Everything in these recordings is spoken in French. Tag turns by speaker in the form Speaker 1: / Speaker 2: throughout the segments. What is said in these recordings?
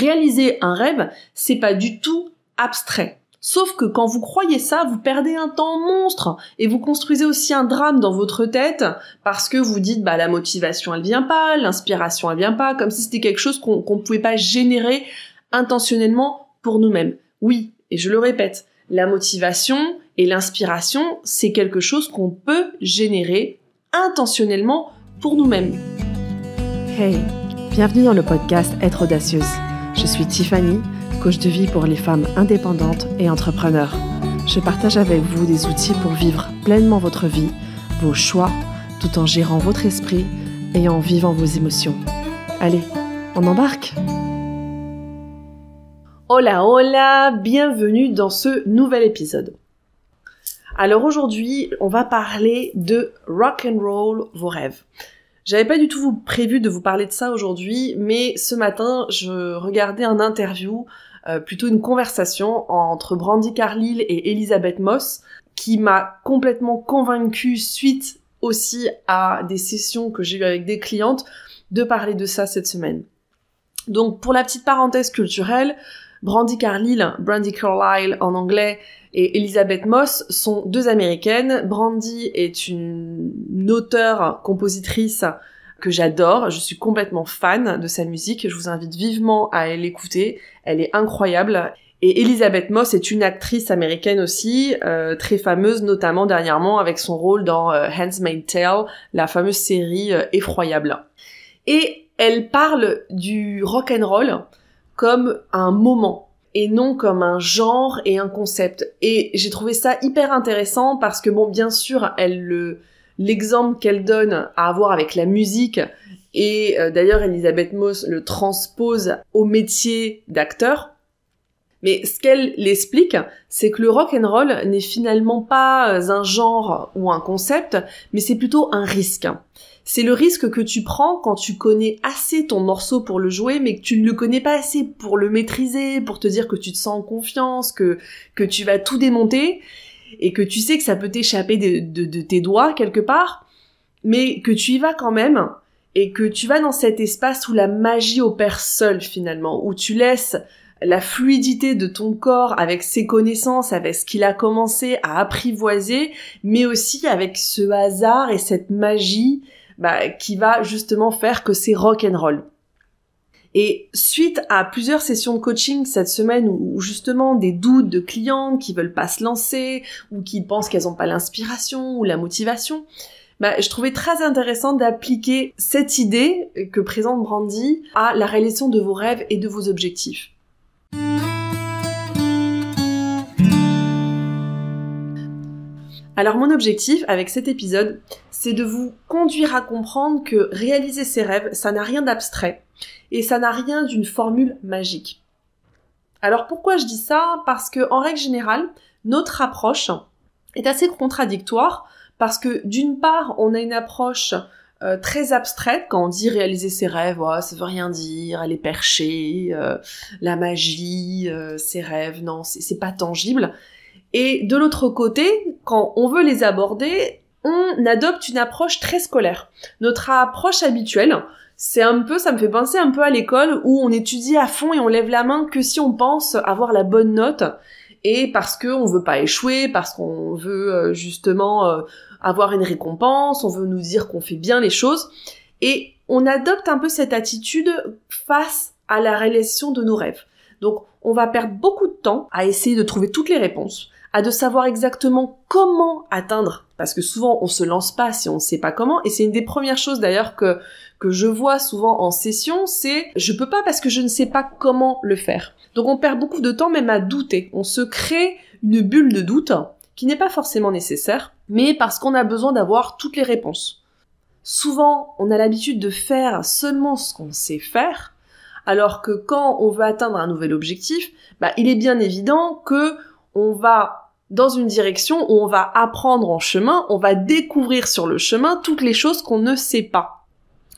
Speaker 1: réaliser un rêve, c'est pas du tout abstrait. Sauf que quand vous croyez ça, vous perdez un temps monstre et vous construisez aussi un drame dans votre tête parce que vous dites bah la motivation elle vient pas, l'inspiration elle vient pas, comme si c'était quelque chose qu'on ne pouvait pas générer intentionnellement pour nous-mêmes. Oui, et je le répète, la motivation et l'inspiration, c'est quelque chose qu'on peut générer intentionnellement pour nous-mêmes. Hey, bienvenue dans le podcast Être audacieuse. Je suis Tiffany, coach de vie pour les femmes indépendantes et entrepreneurs. Je partage avec vous des outils pour vivre pleinement votre vie, vos choix, tout en gérant votre esprit et en vivant vos émotions. Allez, on embarque Hola, hola, bienvenue dans ce nouvel épisode. Alors aujourd'hui, on va parler de rock and roll vos rêves. J'avais pas du tout prévu de vous parler de ça aujourd'hui, mais ce matin, je regardais un interview, euh, plutôt une conversation entre Brandy Carlile et Elisabeth Moss, qui m'a complètement convaincue suite aussi à des sessions que j'ai eues avec des clientes de parler de ça cette semaine. Donc pour la petite parenthèse culturelle, Brandy Carlile, Brandy Carlyle en anglais, et Elisabeth Moss sont deux américaines. Brandy est une, auteure, compositrice que j'adore. Je suis complètement fan de sa musique. Je vous invite vivement à l'écouter. Elle est incroyable. Et Elisabeth Moss est une actrice américaine aussi, euh, très fameuse notamment dernièrement avec son rôle dans euh, Hands Tale, la fameuse série euh, effroyable. Et elle parle du rock and roll comme un moment et non comme un genre et un concept. Et j'ai trouvé ça hyper intéressant parce que bon, bien sûr, elle l'exemple qu'elle donne à avoir avec la musique et euh, d'ailleurs Elisabeth Moss le transpose au métier d'acteur mais ce qu'elle l'explique, c'est que le rock and roll n'est finalement pas euh, un genre ou un concept, mais c'est plutôt un risque. C'est le risque que tu prends quand tu connais assez ton morceau pour le jouer, mais que tu ne le connais pas assez pour le maîtriser, pour te dire que tu te sens en confiance, que, tu vas tout démonter, et que tu sais que ça peut t'échapper de tes doigts quelque part, mais que tu y vas quand même, et que tu vas dans cet espace où la magie opère seule finalement, où tu laisses la fluidité de ton corps avec ses connaissances, avec ce qu'il a commencé à apprivoiser, mais aussi avec ce hasard et cette magie bah, qui va justement faire que c'est rock'n'roll. Et suite à plusieurs sessions de coaching cette semaine où justement des doutes de clients qui veulent pas se lancer ou qui pensent qu'elles n'ont pas l'inspiration ou la motivation, bah, je trouvais très intéressant d'appliquer cette idée que présente Brandy à la réalisation de vos rêves et de vos objectifs. Alors mon objectif avec cet épisode, c'est de vous conduire à comprendre que réaliser ses rêves, ça n'a rien d'abstrait et ça n'a rien d'une formule magique. Alors pourquoi je dis ça Parce que en règle générale, notre approche est assez contradictoire parce que d'une part, on a une approche euh, très abstraite quand on dit réaliser ses rêves, ça veut rien dire, aller est euh, la magie, euh, ses rêves, non, c'est pas tangible. Et de l'autre côté, quand on veut les aborder, on adopte une approche très scolaire. Notre approche habituelle, c'est un peu, ça me fait penser un peu à l'école où on étudie à fond et on lève la main que si on pense avoir la bonne note et parce qu'on veut pas échouer, parce qu'on veut justement avoir une récompense, on veut nous dire qu'on fait bien les choses. Et on adopte un peu cette attitude face à la réalisation de nos rêves. Donc on va perdre beaucoup de temps à essayer de trouver toutes les réponses, à de savoir exactement comment atteindre, parce que souvent on se lance pas si on ne sait pas comment, et c'est une des premières choses d'ailleurs que, que je vois souvent en session, c'est je peux pas parce que je ne sais pas comment le faire. Donc on perd beaucoup de temps même à douter, on se crée une bulle de doute qui n'est pas forcément nécessaire, mais parce qu'on a besoin d'avoir toutes les réponses. Souvent, on a l'habitude de faire seulement ce qu'on sait faire, alors que quand on veut atteindre un nouvel objectif, bah, il est bien évident que on va dans une direction où on va apprendre en chemin, on va découvrir sur le chemin toutes les choses qu'on ne sait pas.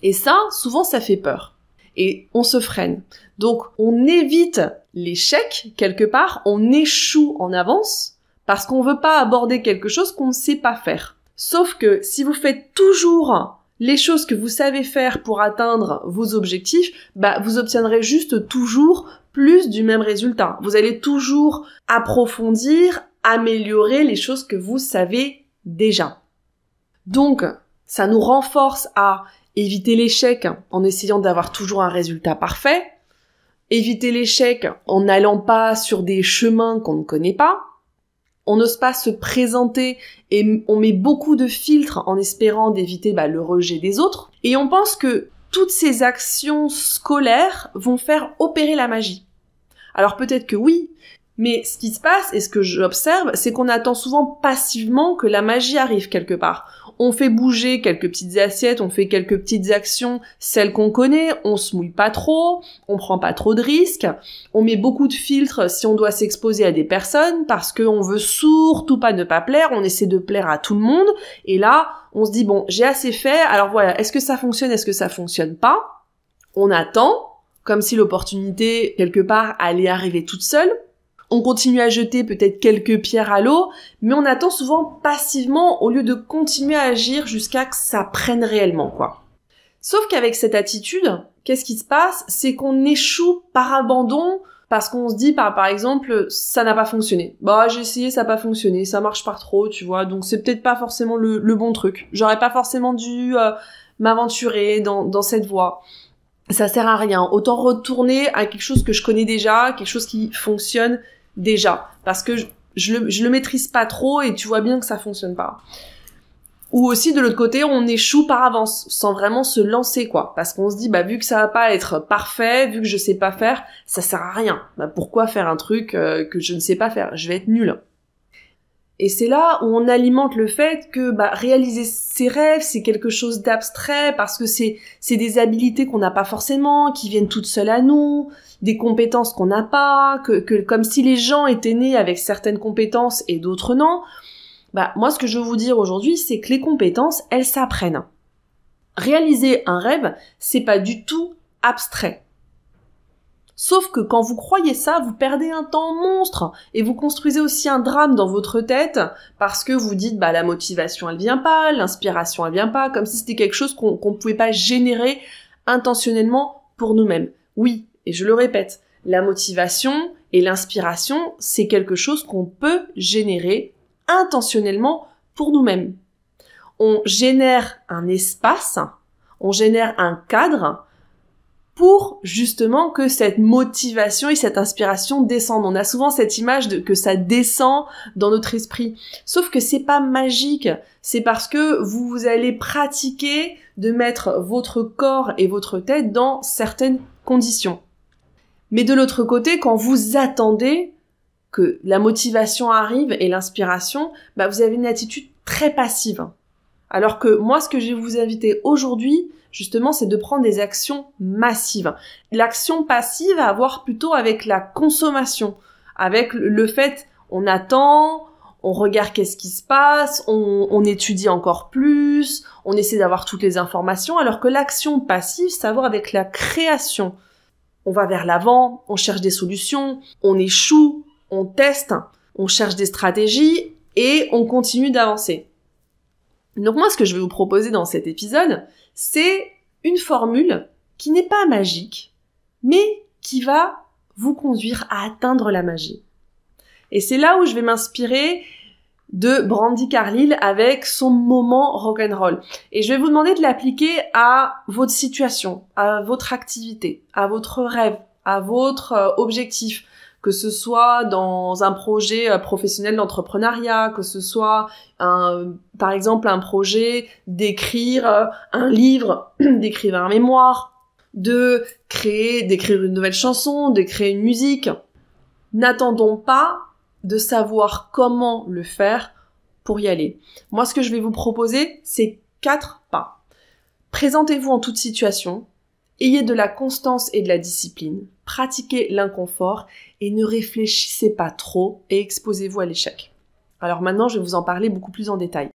Speaker 1: Et ça, souvent, ça fait peur. Et on se freine. Donc, on évite l'échec quelque part, on échoue en avance, parce qu'on veut pas aborder quelque chose qu'on ne sait pas faire. Sauf que si vous faites toujours les choses que vous savez faire pour atteindre vos objectifs, bah, vous obtiendrez juste toujours plus du même résultat. Vous allez toujours approfondir, améliorer les choses que vous savez déjà. Donc, ça nous renforce à éviter l'échec en essayant d'avoir toujours un résultat parfait, éviter l'échec en n'allant pas sur des chemins qu'on ne connaît pas, on n'ose pas se présenter et on met beaucoup de filtres en espérant d'éviter bah, le rejet des autres. Et on pense que toutes ces actions scolaires vont faire opérer la magie. Alors peut-être que oui, mais ce qui se passe et ce que j'observe, c'est qu'on attend souvent passivement que la magie arrive quelque part on fait bouger quelques petites assiettes, on fait quelques petites actions, celles qu'on connaît, on se mouille pas trop, on prend pas trop de risques, on met beaucoup de filtres si on doit s'exposer à des personnes parce qu'on veut surtout pas ne pas plaire, on essaie de plaire à tout le monde, et là, on se dit bon, j'ai assez fait, alors voilà, est-ce que ça fonctionne, est-ce que ça fonctionne pas? On attend, comme si l'opportunité, quelque part, allait arriver toute seule, on continue à jeter peut-être quelques pierres à l'eau, mais on attend souvent passivement au lieu de continuer à agir jusqu'à que ça prenne réellement, quoi. Sauf qu'avec cette attitude, qu'est-ce qui se passe C'est qu'on échoue par abandon parce qu'on se dit par, par exemple ça n'a pas fonctionné. Bah j'ai essayé, ça n'a pas fonctionné, ça marche pas trop, tu vois. Donc c'est peut-être pas forcément le, bon truc. J'aurais pas forcément dû euh, m'aventurer dans, dans cette voie ça sert à rien. Autant retourner à quelque chose que je connais déjà, quelque chose qui fonctionne déjà parce que je, le, maîtrise pas trop et tu vois bien que ça fonctionne pas ou aussi de l'autre côté on échoue par avance sans vraiment se lancer quoi parce qu'on se dit bah vu que ça va pas être parfait vu que je sais pas faire ça sert à rien bah pourquoi faire un truc euh, que je ne sais pas faire je vais être nul et c'est là où on alimente le fait que bah, réaliser ses rêves, c'est quelque chose d'abstrait parce que c'est c'est des habiletés qu'on n'a pas forcément, qui viennent toutes seules à nous, des compétences qu'on n'a pas, que, que comme si les gens étaient nés avec certaines compétences et d'autres non. Bah moi ce que je veux vous dire aujourd'hui, c'est que les compétences, elles s'apprennent. Réaliser un rêve, c'est pas du tout abstrait. Sauf que quand vous croyez ça, vous perdez un temps monstre et vous construisez aussi un drame dans votre tête parce que vous dites bah la motivation elle vient pas, l'inspiration elle vient pas, comme si c'était quelque chose qu'on ne pouvait pas générer intentionnellement pour nous-mêmes. Oui, et je le répète, la motivation et l'inspiration, c'est quelque chose qu'on peut générer intentionnellement pour nous-mêmes. On génère un espace, on génère un cadre pour justement que cette motivation et cette inspiration descendent. On a souvent cette image de que ça descend dans notre esprit. Sauf que c'est pas magique. C'est parce que vous, vous allez pratiquer de mettre votre corps et votre tête dans certaines conditions. Mais de l'autre côté, quand vous attendez que la motivation arrive et l'inspiration, bah, vous avez une attitude très passive. Alors que moi, ce que je vais vous inviter aujourd'hui, justement, c'est de prendre des actions massives. L'action passive à voir plutôt avec la consommation, avec le fait on attend, on regarde qu'est-ce qui se passe, on, on, étudie encore plus, on essaie d'avoir toutes les informations, alors que l'action passive, c'est à voir avec la création. On va vers l'avant, on cherche des solutions, on échoue, on teste, on cherche des stratégies et on continue d'avancer. Donc moi, ce que je vais vous proposer dans cet épisode, c'est une formule qui n'est pas magique, mais qui va vous conduire à atteindre la magie. Et c'est là où je vais m'inspirer de Brandy Carlile avec son moment rock'n'roll. Et je vais vous demander de l'appliquer à votre situation, à votre activité, à votre rêve, à votre euh, objectif, que ce soit dans un projet euh, professionnel d'entrepreneuriat, que ce soit un, par exemple un projet d'écrire euh, un livre, d'écrire un mémoire, de créer, d'écrire une nouvelle chanson, de créer une musique. N'attendons pas de savoir comment le faire pour y aller. Moi, ce que je vais vous proposer, c'est quatre pas. Présentez-vous en toute situation, ayez de la constance et de la discipline, pratiquez l'inconfort et ne réfléchissez pas trop et exposez-vous à l'échec. Alors maintenant, je vais vous en parler beaucoup plus en détail.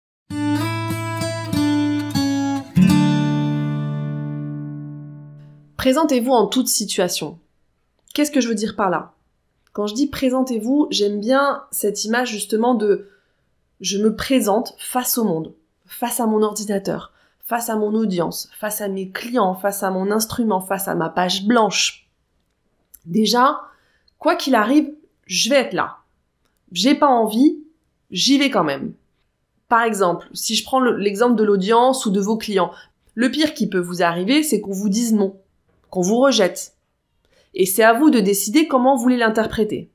Speaker 1: Présentez-vous en toute situation. Qu'est-ce que je veux dire par là Quand je dis présentez-vous, j'aime bien cette image justement de je me présente face au monde, face à mon ordinateur, face à mon audience, face à mes clients, face à mon instrument, face à ma page blanche, Déjà, quoi qu'il arrive, je vais être là. J'ai pas envie, j'y vais quand même. Par exemple, si je prends l'exemple de l'audience ou de vos clients, le pire qui peut vous arriver, c'est qu'on vous dise non, qu'on vous rejette. Et c'est à vous de décider comment vous voulez l'interpréter.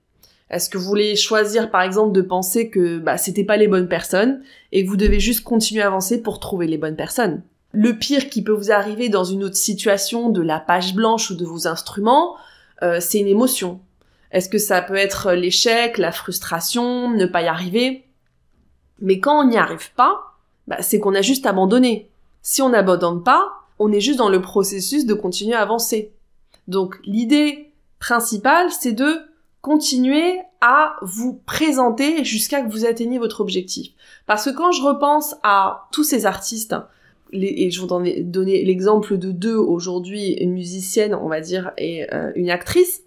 Speaker 1: Est-ce que vous voulez choisir, par exemple, de penser que bah, c'était pas les bonnes personnes et que vous devez juste continuer à avancer pour trouver les bonnes personnes Le pire qui peut vous arriver dans une autre situation de la page blanche ou de vos instruments, euh, c'est une émotion Est-ce que ça peut être l'échec, la frustration, ne pas y arriver Mais quand on n'y arrive pas, bah, c'est qu'on a juste abandonné. Si on n'abandonne pas, on est juste dans le processus de continuer à avancer. Donc l'idée principale, c'est de continuer à vous présenter jusqu'à que vous atteigniez votre objectif. Parce que quand je repense à tous ces artistes et je vous ai donné l'exemple de deux aujourd'hui, une musicienne, on va dire, et euh, une actrice,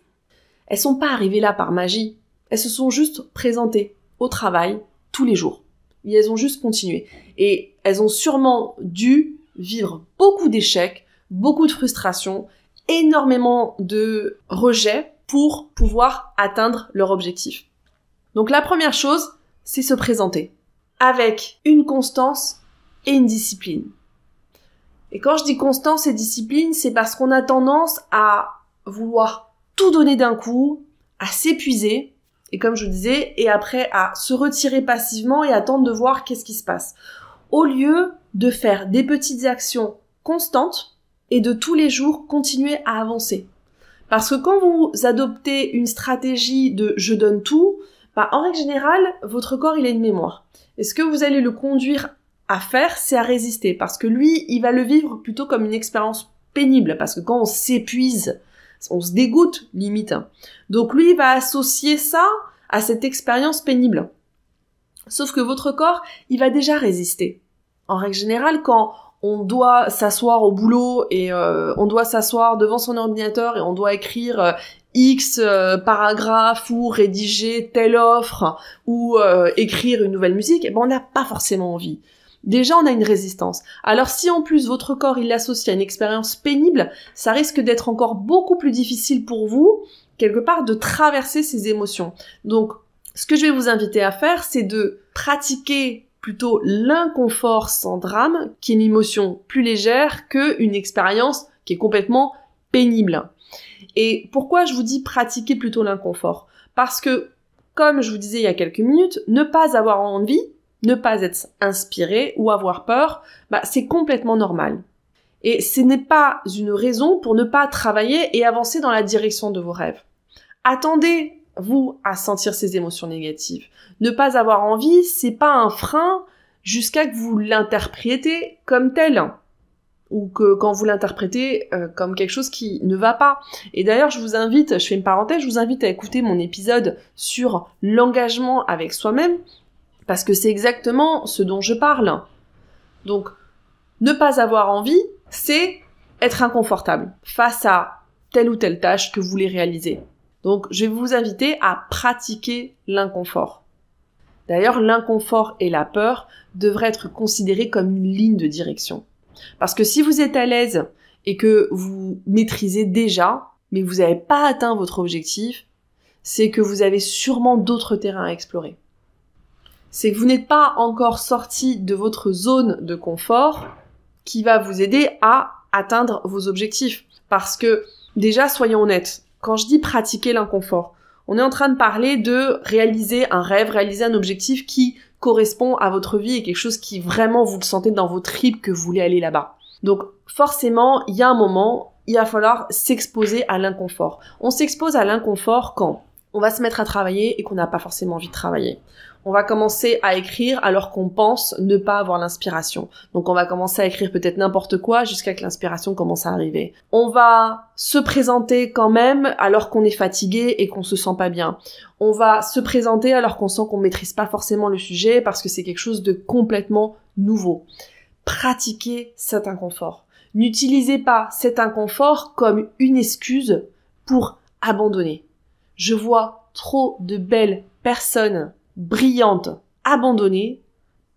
Speaker 1: elles sont pas arrivées là par magie. Elles se sont juste présentées au travail tous les jours. Et elles ont juste continué. Et elles ont sûrement dû vivre beaucoup d'échecs, beaucoup de frustrations, énormément de rejets pour pouvoir atteindre leur objectif. Donc la première chose, c'est se présenter avec une constance et une discipline. Et quand je dis constance et discipline, c'est parce qu'on a tendance à vouloir tout donner d'un coup, à s'épuiser, et comme je disais, et après à se retirer passivement et attendre de voir qu'est-ce qui se passe. Au lieu de faire des petites actions constantes et de tous les jours continuer à avancer. Parce que quand vous adoptez une stratégie de je donne tout, bah, en règle générale, votre corps il est une mémoire. Est-ce que vous allez le conduire à faire, c'est à résister. Parce que lui, il va le vivre plutôt comme une expérience pénible. Parce que quand on s'épuise, on se dégoûte, limite. Hein. Donc lui, il va associer ça à cette expérience pénible. Sauf que votre corps, il va déjà résister. En règle générale, quand on doit s'asseoir au boulot et euh, on doit s'asseoir devant son ordinateur et on doit écrire euh, X paragraphe euh, paragraphes ou rédiger telle offre ou écrire une nouvelle musique, eh ben on n'a pas forcément envie déjà on a une résistance. Alors si en plus votre corps il l'associe à une expérience pénible, ça risque d'être encore beaucoup plus difficile pour vous, quelque part, de traverser ces émotions. Donc ce que je vais vous inviter à faire, c'est de pratiquer plutôt l'inconfort sans drame, qui est une émotion plus légère qu'une expérience qui est complètement pénible. Et pourquoi je vous dis pratiquer plutôt l'inconfort Parce que, comme je vous disais il y a quelques minutes, ne pas avoir envie, ne pas être inspiré ou avoir peur, bah, c'est complètement normal. Et ce n'est pas une raison pour ne pas travailler et avancer dans la direction de vos rêves. Attendez, vous, à sentir ces émotions négatives. Ne pas avoir envie, c'est pas un frein jusqu'à que vous l'interprétez comme tel ou que quand vous l'interprétez euh, comme quelque chose qui ne va pas. Et d'ailleurs, je vous invite, je fais une parenthèse, je vous invite à écouter mon épisode sur l'engagement avec soi-même parce que c'est exactement ce dont je parle. Donc, ne pas avoir envie, c'est être inconfortable face à telle ou telle tâche que vous voulez réaliser. Donc, je vais vous inviter à pratiquer l'inconfort. D'ailleurs, l'inconfort et la peur devraient être considérés comme une ligne de direction. Parce que si vous êtes à l'aise et que vous maîtrisez déjà, mais vous n'avez pas atteint votre objectif, c'est que vous avez sûrement d'autres terrains à explorer c'est que vous n'êtes pas encore sorti de votre zone de confort qui va vous aider à atteindre vos objectifs. Parce que, déjà, soyons honnêtes, quand je dis pratiquer l'inconfort, on est en train de parler de réaliser un rêve, réaliser un objectif qui correspond à votre vie et quelque chose qui vraiment vous le sentez dans vos tripes que vous voulez aller là-bas. Donc forcément, il y a un moment, il va falloir s'exposer à l'inconfort. On s'expose à l'inconfort quand on va se mettre à travailler et qu'on n'a pas forcément envie de travailler on va commencer à écrire alors qu'on pense ne pas avoir l'inspiration. Donc on va commencer à écrire peut-être n'importe quoi jusqu'à que l'inspiration commence à arriver. On va se présenter quand même alors qu'on est fatigué et qu'on se sent pas bien. On va se présenter alors qu'on sent qu'on maîtrise pas forcément le sujet parce que c'est quelque chose de complètement nouveau. Pratiquez cet inconfort. N'utilisez pas cet inconfort comme une excuse pour abandonner. Je vois trop de belles personnes brillante, abandonnée,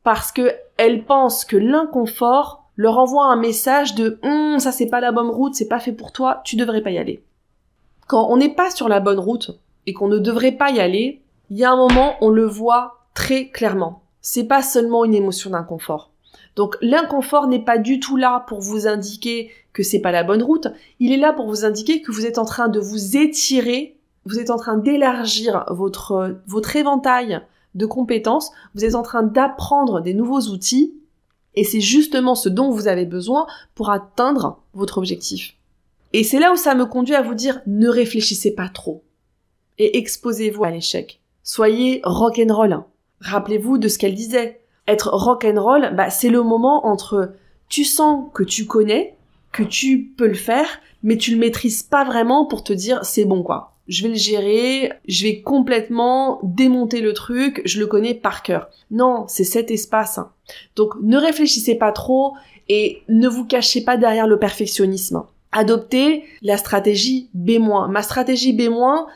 Speaker 1: parce que elle pensent que l'inconfort leur envoie un message de hum, ça c'est pas la bonne route, c'est pas fait pour toi, tu devrais pas y aller. Quand on n'est pas sur la bonne route et qu'on ne devrait pas y aller, il y a un moment on le voit très clairement. C'est pas seulement une émotion d'inconfort. Donc l'inconfort n'est pas du tout là pour vous indiquer que c'est pas la bonne route, il est là pour vous indiquer que vous êtes en train de vous étirer vous êtes en train d'élargir votre, votre éventail de compétences, vous êtes en train d'apprendre des nouveaux outils, et c'est justement ce dont vous avez besoin pour atteindre votre objectif. Et c'est là où ça me conduit à vous dire ne réfléchissez pas trop et exposez-vous à l'échec. Soyez rock'n'roll. Rappelez-vous de ce qu'elle disait. Être rock'n'roll, bah, c'est le moment entre tu sens que tu connais, que tu peux le faire, mais tu le maîtrises pas vraiment pour te dire c'est bon quoi je vais le gérer, je vais complètement démonter le truc, je le connais par cœur. Non, c'est cet espace. Hein. Donc ne réfléchissez pas trop et ne vous cachez pas derrière le perfectionnisme. Adoptez la stratégie B-. Ma stratégie B-,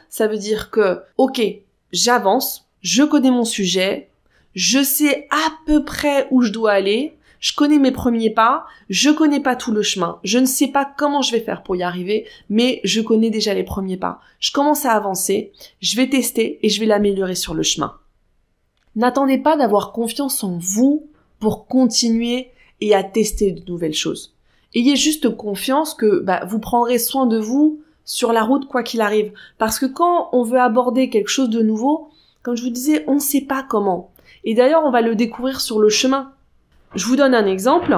Speaker 1: ça veut dire que, ok, j'avance, je connais mon sujet, je sais à peu près où je dois aller, je connais mes premiers pas, je connais pas tout le chemin, je ne sais pas comment je vais faire pour y arriver, mais je connais déjà les premiers pas. Je commence à avancer, je vais tester et je vais l'améliorer sur le chemin. N'attendez pas d'avoir confiance en vous pour continuer et à tester de nouvelles choses. Ayez juste confiance que bah, vous prendrez soin de vous sur la route quoi qu'il arrive. Parce que quand on veut aborder quelque chose de nouveau, comme je vous disais, on ne sait pas comment. Et d'ailleurs, on va le découvrir sur le chemin. Je vous donne un exemple.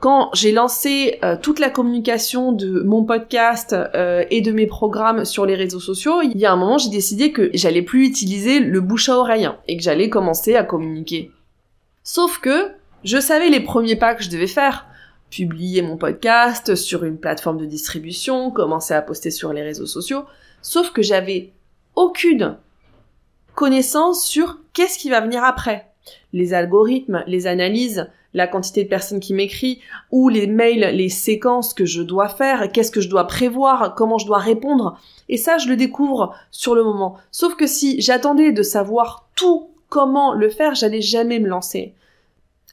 Speaker 1: Quand j'ai lancé euh, toute la communication de mon podcast euh, et de mes programmes sur les réseaux sociaux, il y a un moment, j'ai décidé que j'allais plus utiliser le bouche à oreille et que j'allais commencer à communiquer. Sauf que je savais les premiers pas que je devais faire publier mon podcast sur une plateforme de distribution, commencer à poster sur les réseaux sociaux, sauf que j'avais aucune connaissance sur qu'est-ce qui va venir après les algorithmes, les analyses, la quantité de personnes qui m'écrit, ou les mails, les séquences que je dois faire, qu'est-ce que je dois prévoir, comment je dois répondre. Et ça, je le découvre sur le moment. Sauf que si j'attendais de savoir tout comment le faire, j'allais jamais me lancer.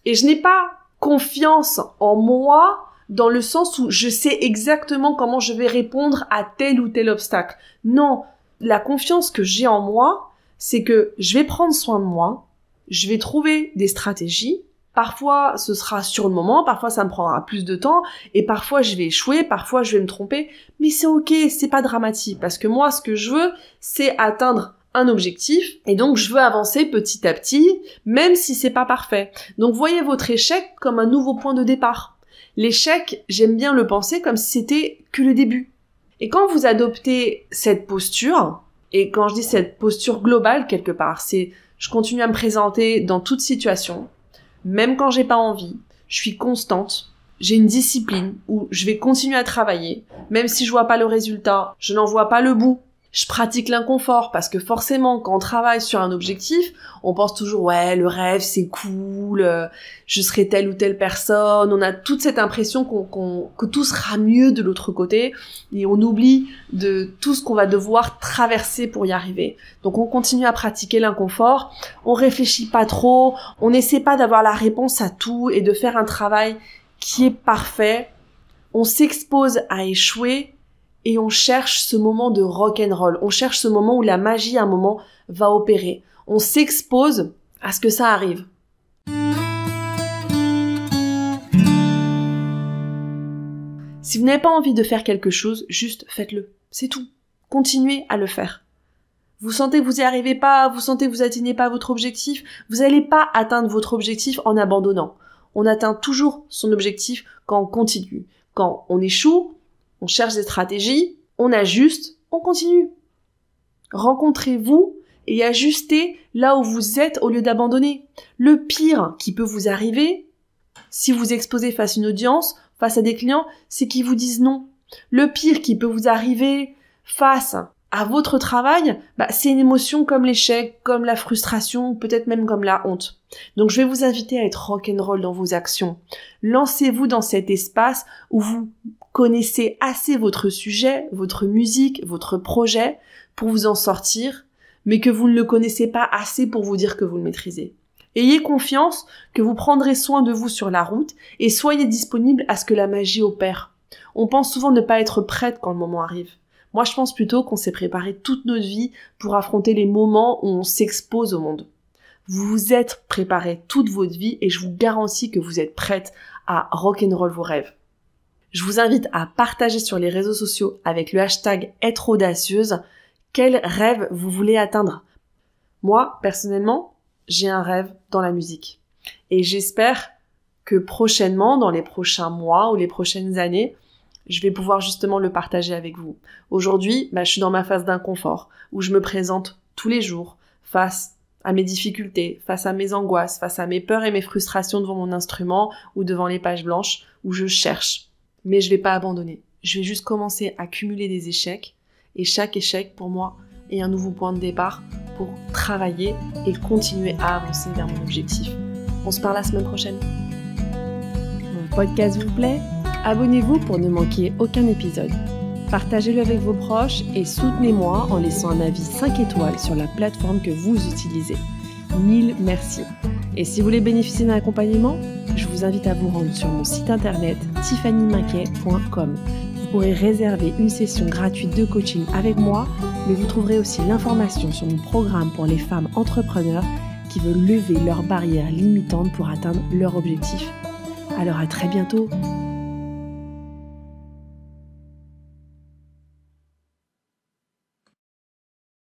Speaker 1: Et je n'ai pas confiance en moi dans le sens où je sais exactement comment je vais répondre à tel ou tel obstacle. Non, la confiance que j'ai en moi, c'est que je vais prendre soin de moi, je vais trouver des stratégies. Parfois, ce sera sur le moment, parfois ça me prendra plus de temps, et parfois je vais échouer, parfois je vais me tromper, mais c'est ok, c'est pas dramatique, parce que moi, ce que je veux, c'est atteindre un objectif et donc je veux avancer petit à petit même si c'est pas parfait. Donc voyez votre échec comme un nouveau point de départ. L'échec, j'aime bien le penser comme si c'était que le début. Et quand vous adoptez cette posture, et quand je dis cette posture globale quelque part, c'est je continue à me présenter dans toute situation, même quand j'ai pas envie. Je suis constante. J'ai une discipline où je vais continuer à travailler, même si je vois pas le résultat, je n'en vois pas le bout je pratique l'inconfort parce que forcément quand on travaille sur un objectif, on pense toujours ouais le rêve c'est cool, euh, je serai telle ou telle personne, on a toute cette impression qu'on, que tout sera mieux de l'autre côté et on oublie de tout ce qu'on va devoir traverser pour y arriver. Donc on continue à pratiquer l'inconfort, on réfléchit pas trop, on n'essaie pas d'avoir la réponse à tout et de faire un travail qui est parfait. On s'expose à échouer et on cherche ce moment de rock and roll. On cherche ce moment où la magie à un moment va opérer. On s'expose à ce que ça arrive. Si vous n'avez pas envie de faire quelque chose, juste faites-le. C'est tout. Continuez à le faire. Vous sentez que vous n'y arrivez pas, vous sentez que vous n'atteignez pas votre objectif, vous n'allez pas atteindre votre objectif en abandonnant. On atteint toujours son objectif quand on continue. Quand on échoue, on cherche des stratégies, on ajuste, on continue. Rencontrez-vous et ajustez là où vous êtes au lieu d'abandonner. Le pire qui peut vous arriver, si vous exposez face à une audience, face à des clients, c'est qu'ils vous disent non. Le pire qui peut vous arriver face à votre travail, bah, c'est une émotion comme l'échec, comme la frustration, peut-être même comme la honte. Donc je vais vous inviter à être rock'n'roll dans vos actions. Lancez-vous dans cet espace où vous connaissez assez votre sujet, votre musique, votre projet pour vous en sortir, mais que vous ne le connaissez pas assez pour vous dire que vous le maîtrisez. Ayez confiance que vous prendrez soin de vous sur la route et soyez disponible à ce que la magie opère. On pense souvent ne pas être prête quand le moment arrive. Moi, je pense plutôt qu'on s'est préparé toute notre vie pour affronter les moments où on s'expose au monde. Vous vous êtes préparé toute votre vie et je vous garantis que vous êtes prête à rock'n'roll vos rêves. Je vous invite à partager sur les réseaux sociaux avec le hashtag être audacieuse quel rêve vous voulez atteindre. Moi, personnellement, j'ai un rêve dans la musique. Et j'espère que prochainement, dans les prochains mois ou les prochaines années, je vais pouvoir justement le partager avec vous. Aujourd'hui, bah, je suis dans ma phase d'inconfort, où je me présente tous les jours face à mes difficultés, face à mes angoisses, face à mes peurs et mes frustrations devant mon instrument ou devant les pages blanches, où je cherche. Mais je ne vais pas abandonner. Je vais juste commencer à cumuler des échecs, et chaque échec, pour moi, est un nouveau point de départ pour travailler et continuer à avancer vers mon objectif. On se parle la semaine prochaine. Mon podcast vous plaît abonnez-vous pour ne manquer aucun épisode. Partagez-le avec vos proches et soutenez-moi en laissant un avis 5 étoiles sur la plateforme que vous utilisez. Mille merci. Et si vous voulez bénéficier d'un accompagnement, je vous invite à vous rendre sur mon site internet tiffanymaquet.com. Vous pourrez réserver une session gratuite de coaching avec moi, mais vous trouverez aussi l'information sur mon programme pour les femmes entrepreneurs qui veulent lever leurs barrières limitantes pour atteindre leur objectif. Alors à très bientôt